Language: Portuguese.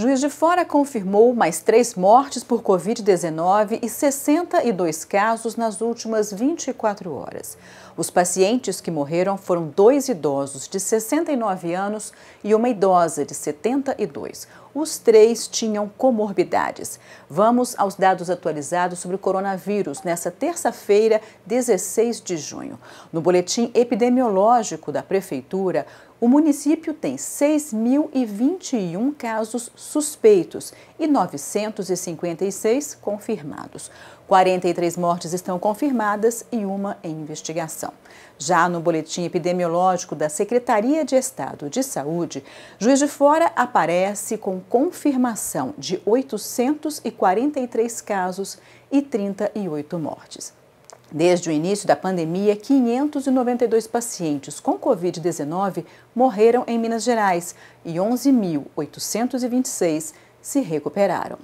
Juiz de Fora confirmou mais três mortes por Covid-19 e 62 casos nas últimas 24 horas. Os pacientes que morreram foram dois idosos de 69 anos e uma idosa de 72. Os três tinham comorbidades. Vamos aos dados atualizados sobre o coronavírus nesta terça-feira, 16 de junho. No boletim epidemiológico da Prefeitura, o município tem 6.021 casos suspeitos e 956 confirmados. 43 mortes estão confirmadas e uma em investigação. Já no boletim epidemiológico da Secretaria de Estado de Saúde, Juiz de Fora aparece com confirmação de 843 casos e 38 mortes. Desde o início da pandemia, 592 pacientes com Covid-19 morreram em Minas Gerais e 11.826 se recuperaram.